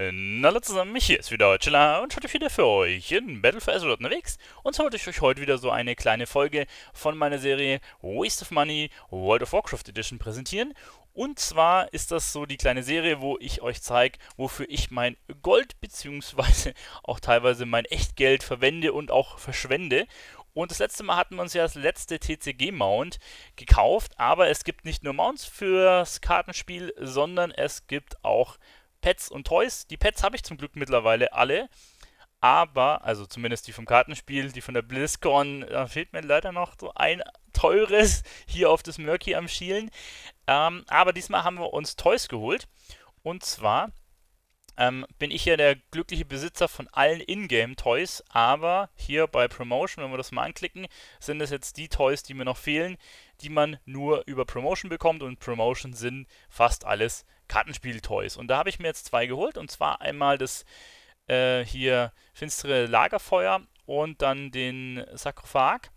Na ähm, Hallo zusammen, hier ist wieder Chilla und heute wieder für euch in Battle for Azeroth unterwegs und zwar wollte ich euch heute wieder so eine kleine Folge von meiner Serie Waste of Money World of Warcraft Edition präsentieren und zwar ist das so die kleine Serie, wo ich euch zeige, wofür ich mein Gold bzw. auch teilweise mein Echtgeld verwende und auch verschwende und das letzte Mal hatten wir uns ja das letzte TCG-Mount gekauft, aber es gibt nicht nur Mounts fürs Kartenspiel, sondern es gibt auch Pets und Toys. Die Pets habe ich zum Glück mittlerweile alle. Aber, also zumindest die vom Kartenspiel, die von der BlizzCon, da fehlt mir leider noch so ein teures hier auf das Murky am Schielen. Ähm, aber diesmal haben wir uns Toys geholt. Und zwar ähm, bin ich ja der glückliche Besitzer von allen Ingame-Toys, aber hier bei Promotion, wenn wir das mal anklicken, sind es jetzt die Toys, die mir noch fehlen, die man nur über Promotion bekommt und Promotion sind fast alles Kartenspiel-Toys. Und da habe ich mir jetzt zwei geholt. Und zwar einmal das äh, hier finstere Lagerfeuer und dann den Sarkophag.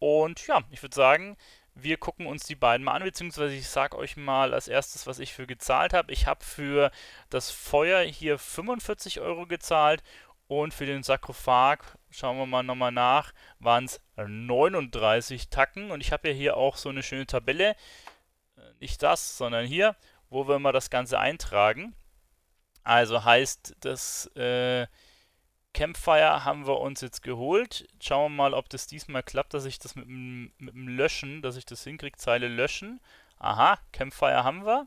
Und ja, ich würde sagen, wir gucken uns die beiden mal an, beziehungsweise ich sage euch mal als erstes, was ich für gezahlt habe. Ich habe für das Feuer hier 45 Euro gezahlt und für den Sarkophag, schauen wir mal nochmal nach, waren es 39 Tacken. Und ich habe ja hier auch so eine schöne Tabelle. Äh, nicht das, sondern hier wo wir immer das Ganze eintragen. Also heißt, das äh, Campfire haben wir uns jetzt geholt. Schauen wir mal, ob das diesmal klappt, dass ich das mit dem, mit dem Löschen, dass ich das hinkriege, Zeile löschen. Aha, Campfire haben wir.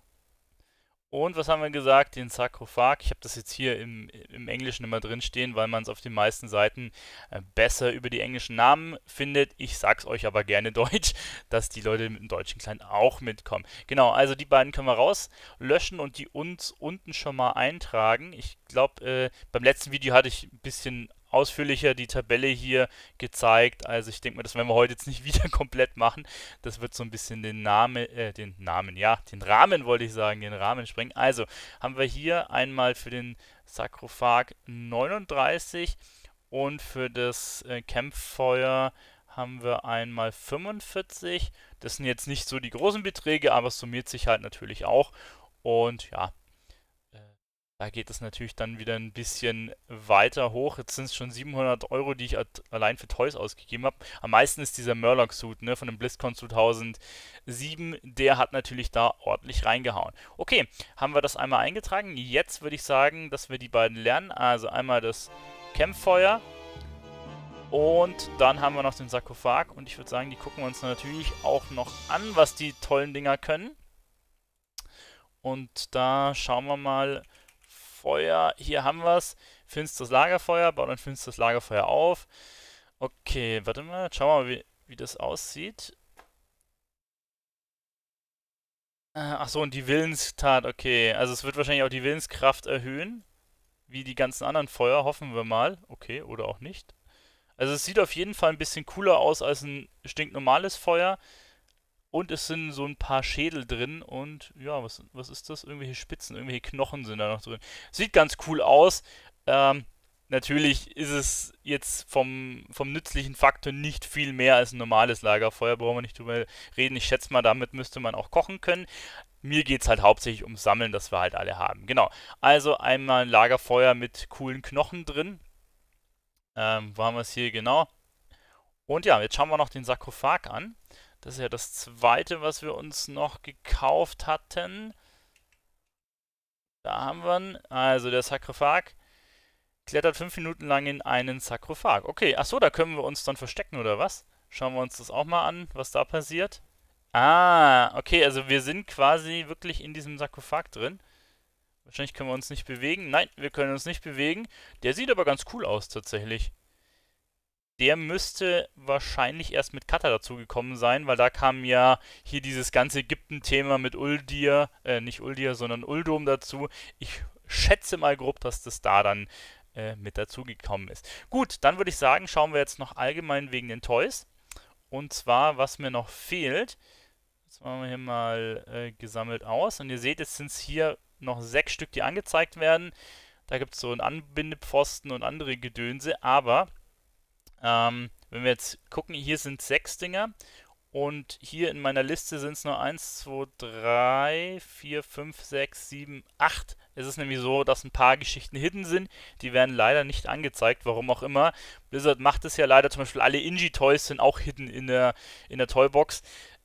Und was haben wir gesagt? Den Sarkophag. Ich habe das jetzt hier im, im Englischen immer drin stehen, weil man es auf den meisten Seiten äh, besser über die englischen Namen findet. Ich sag's euch aber gerne Deutsch, dass die Leute mit dem deutschen Kleinen auch mitkommen. Genau, also die beiden können wir rauslöschen und die uns unten schon mal eintragen. Ich glaube, äh, beim letzten Video hatte ich ein bisschen ausführlicher die Tabelle hier gezeigt. Also ich denke mal, das werden wir heute jetzt nicht wieder komplett machen. Das wird so ein bisschen den Namen, äh, den Namen, ja, den Rahmen wollte ich sagen, den Rahmen sprengen. Also haben wir hier einmal für den Sakrophag 39 und für das äh, Campfeuer haben wir einmal 45. Das sind jetzt nicht so die großen Beträge, aber es summiert sich halt natürlich auch. Und ja, da geht es natürlich dann wieder ein bisschen weiter hoch. Jetzt sind es schon 700 Euro, die ich allein für Toys ausgegeben habe. Am meisten ist dieser Murloc-Suit ne, von dem BlizzCon 2007. Der hat natürlich da ordentlich reingehauen. Okay, haben wir das einmal eingetragen. Jetzt würde ich sagen, dass wir die beiden lernen. Also einmal das Campfeuer und dann haben wir noch den Sarkophag und ich würde sagen, die gucken wir uns natürlich auch noch an, was die tollen Dinger können. Und da schauen wir mal, Lagerfeuer. Hier haben wir es. Finsteres Lagerfeuer. Baut ein finsteres Lagerfeuer auf. Okay, warte mal. Schauen wir mal, wie, wie das aussieht. Äh, ach so, und die Willenstat. Okay, also es wird wahrscheinlich auch die Willenskraft erhöhen. Wie die ganzen anderen Feuer. Hoffen wir mal. Okay, oder auch nicht. Also es sieht auf jeden Fall ein bisschen cooler aus als ein stinknormales Feuer. Und es sind so ein paar Schädel drin und ja, was, was ist das? Irgendwelche Spitzen, irgendwelche Knochen sind da noch drin. Sieht ganz cool aus. Ähm, natürlich ist es jetzt vom, vom nützlichen Faktor nicht viel mehr als ein normales Lagerfeuer, brauchen wir nicht drüber reden. Ich schätze mal, damit müsste man auch kochen können. Mir geht es halt hauptsächlich ums Sammeln, das wir halt alle haben. Genau. Also einmal ein Lagerfeuer mit coolen Knochen drin. Ähm, wo haben wir es hier genau? Und ja, jetzt schauen wir noch den Sarkophag an. Das ist ja das zweite, was wir uns noch gekauft hatten. Da haben wir ihn. Also der Sarkophag klettert fünf Minuten lang in einen Sarkophag. Okay, achso, da können wir uns dann verstecken, oder was? Schauen wir uns das auch mal an, was da passiert. Ah, okay, also wir sind quasi wirklich in diesem Sarkophag drin. Wahrscheinlich können wir uns nicht bewegen. Nein, wir können uns nicht bewegen. Der sieht aber ganz cool aus, tatsächlich der müsste wahrscheinlich erst mit Katar dazugekommen sein, weil da kam ja hier dieses ganze Ägypten-Thema mit Uldir, äh, nicht Uldir, sondern Uldum dazu. Ich schätze mal grob, dass das da dann äh, mit dazugekommen ist. Gut, dann würde ich sagen, schauen wir jetzt noch allgemein wegen den Toys. Und zwar, was mir noch fehlt, das machen wir hier mal äh, gesammelt aus. Und ihr seht, jetzt sind es hier noch sechs Stück, die angezeigt werden. Da gibt es so einen Anbindepfosten und andere Gedönse, aber ähm, wenn wir jetzt gucken, hier sind sechs Dinger und hier in meiner Liste sind es nur 1, 2, 3, 4, 5, 6, 7, 8. Es ist nämlich so, dass ein paar Geschichten hidden sind. Die werden leider nicht angezeigt, warum auch immer. Blizzard macht es ja leider, zum Beispiel alle Inji-Toys sind auch hidden in der, in der Toybox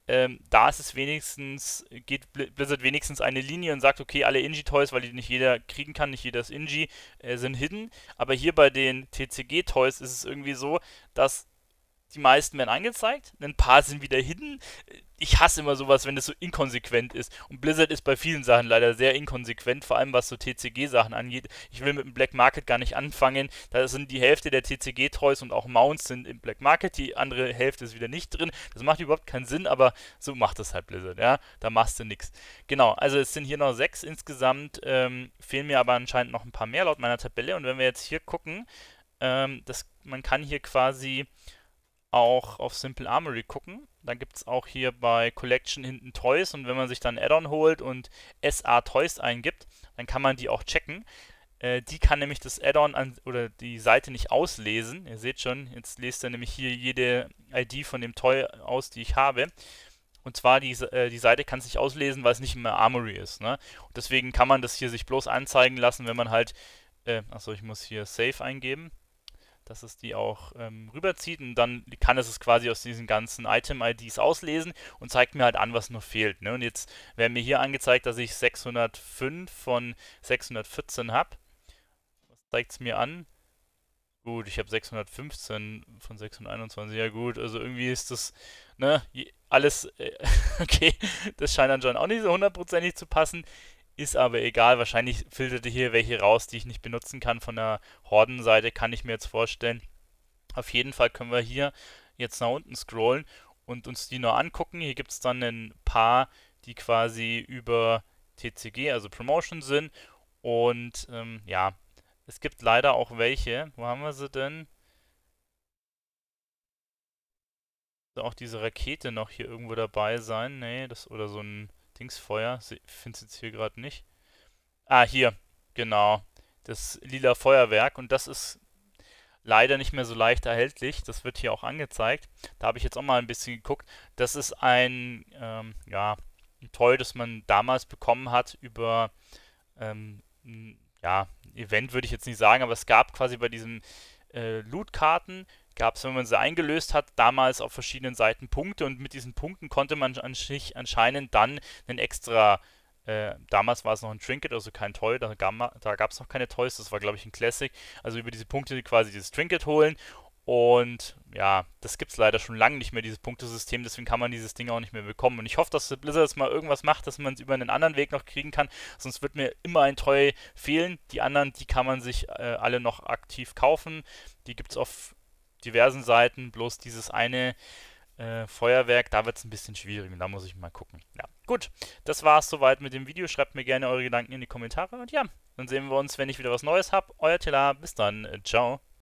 ähm, da ist es wenigstens, geht Blizzard wenigstens eine Linie und sagt, okay, alle Inji-Toys, weil die nicht jeder kriegen kann, nicht jeder ist Inji, äh, sind hidden. Aber hier bei den TCG-Toys ist es irgendwie so, dass die meisten werden angezeigt, ein paar sind wieder hidden. Ich hasse immer sowas, wenn es so inkonsequent ist. Und Blizzard ist bei vielen Sachen leider sehr inkonsequent, vor allem was so TCG-Sachen angeht. Ich will mit dem Black Market gar nicht anfangen. Da sind die Hälfte der TCG-Toys und auch Mounts sind im Black Market, die andere Hälfte ist wieder nicht drin. Das macht überhaupt keinen Sinn, aber so macht es halt Blizzard, ja. Da machst du nichts. Genau, also es sind hier noch sechs insgesamt, ähm, fehlen mir aber anscheinend noch ein paar mehr laut meiner Tabelle. Und wenn wir jetzt hier gucken, ähm, das, man kann hier quasi auch auf Simple Armory gucken. Da gibt es auch hier bei Collection hinten Toys und wenn man sich dann Addon holt und SA Toys eingibt, dann kann man die auch checken. Äh, die kann nämlich das Addon oder die Seite nicht auslesen. Ihr seht schon, jetzt lest er nämlich hier jede ID von dem Toy aus, die ich habe. Und zwar die, äh, die Seite kann es nicht auslesen, weil es nicht mehr Armory ist. Ne? Und deswegen kann man das hier sich bloß anzeigen lassen, wenn man halt. Äh, achso, ich muss hier Save eingeben dass es die auch ähm, rüberzieht und dann kann es es quasi aus diesen ganzen Item-IDs auslesen und zeigt mir halt an, was noch fehlt. Ne? Und jetzt werden mir hier angezeigt, dass ich 605 von 614 habe. Was zeigt es mir an? Gut, ich habe 615 von 621, ja gut, also irgendwie ist das, ne, alles, äh, okay, das scheint anscheinend auch nicht so hundertprozentig zu passen. Ist aber egal, wahrscheinlich filterte hier welche raus, die ich nicht benutzen kann von der Hordenseite, kann ich mir jetzt vorstellen. Auf jeden Fall können wir hier jetzt nach unten scrollen und uns die noch angucken. Hier gibt es dann ein paar, die quasi über TCG, also Promotion sind. Und ähm, ja, es gibt leider auch welche. Wo haben wir sie denn? Auch diese Rakete noch hier irgendwo dabei sein. Nee, das oder so ein Dingsfeuer. Finde es jetzt hier gerade nicht. Ah, hier. Genau. Das lila Feuerwerk. Und das ist leider nicht mehr so leicht erhältlich. Das wird hier auch angezeigt. Da habe ich jetzt auch mal ein bisschen geguckt. Das ist ein, ähm, ja, ein Toy, das man damals bekommen hat über, ähm, ja, Event würde ich jetzt nicht sagen, aber es gab quasi bei diesen äh, Loot-Karten gab es, wenn man sie eingelöst hat, damals auf verschiedenen Seiten Punkte und mit diesen Punkten konnte man anscheinend dann einen extra äh, damals war es noch ein Trinket, also kein Toy, da gab es noch keine Toys, das war glaube ich ein Classic. Also über diese Punkte quasi dieses Trinket holen. Und ja, das gibt es leider schon lange nicht mehr, dieses Punktesystem, deswegen kann man dieses Ding auch nicht mehr bekommen. Und ich hoffe, dass Blizzard jetzt mal irgendwas macht, dass man es über einen anderen Weg noch kriegen kann, sonst wird mir immer ein Toy fehlen. Die anderen, die kann man sich äh, alle noch aktiv kaufen. Die gibt es auf diversen Seiten, bloß dieses eine äh, Feuerwerk, da wird es ein bisschen schwierig und da muss ich mal gucken. Ja, gut, das war es soweit mit dem Video. Schreibt mir gerne eure Gedanken in die Kommentare und ja, dann sehen wir uns, wenn ich wieder was Neues habe. Euer Tela, bis dann, äh, ciao.